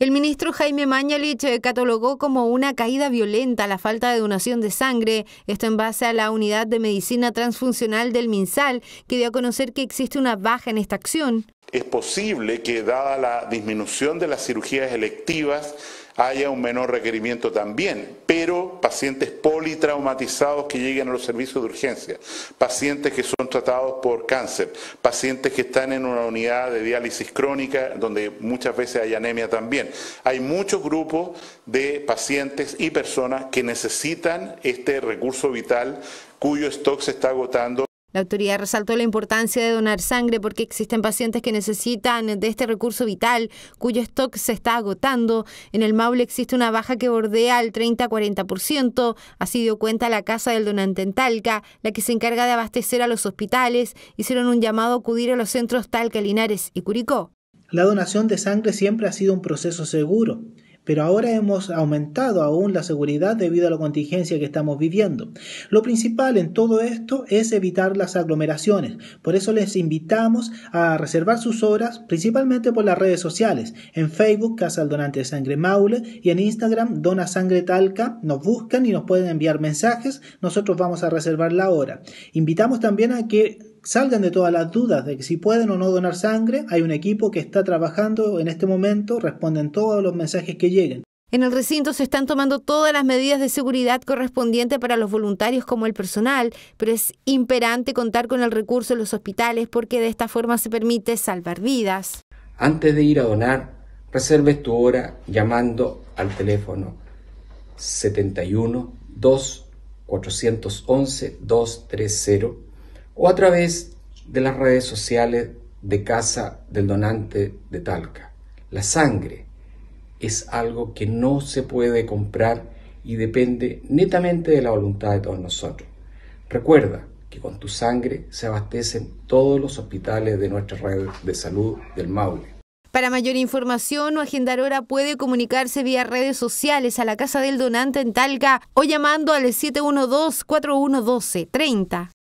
El ministro Jaime Mañalich eh, catalogó como una caída violenta la falta de donación de sangre, esto en base a la unidad de medicina transfuncional del MinSal, que dio a conocer que existe una baja en esta acción. Es posible que dada la disminución de las cirugías electivas, haya un menor requerimiento también, pero pacientes politraumatizados que lleguen a los servicios de urgencia, pacientes que son tratados por cáncer, pacientes que están en una unidad de diálisis crónica donde muchas veces hay anemia también. Hay muchos grupos de pacientes y personas que necesitan este recurso vital cuyo stock se está agotando la autoridad resaltó la importancia de donar sangre porque existen pacientes que necesitan de este recurso vital cuyo stock se está agotando. En el Maule existe una baja que bordea el 30-40%. Así dio cuenta la Casa del Donante en Talca, la que se encarga de abastecer a los hospitales. Hicieron un llamado a acudir a los centros Talca, Linares y Curicó. La donación de sangre siempre ha sido un proceso seguro pero ahora hemos aumentado aún la seguridad debido a la contingencia que estamos viviendo. Lo principal en todo esto es evitar las aglomeraciones, por eso les invitamos a reservar sus horas principalmente por las redes sociales, en Facebook Casa al Donante de Sangre Maule y en Instagram Dona Sangre Talca, nos buscan y nos pueden enviar mensajes, nosotros vamos a reservar la hora. Invitamos también a que salgan de todas las dudas de que si pueden o no donar sangre, hay un equipo que está trabajando en este momento, responden todos los mensajes que lleguen. En el recinto se están tomando todas las medidas de seguridad correspondientes para los voluntarios como el personal, pero es imperante contar con el recurso de los hospitales porque de esta forma se permite salvar vidas. Antes de ir a donar, reserves tu hora llamando al teléfono 71 2 411 230 o a través de las redes sociales de Casa del Donante de Talca. La sangre es algo que no se puede comprar y depende netamente de la voluntad de todos nosotros. Recuerda que con tu sangre se abastecen todos los hospitales de nuestras redes de salud del Maule. Para mayor información o agendar hora puede comunicarse vía redes sociales a la Casa del Donante en Talca o llamando al 712-4112-30.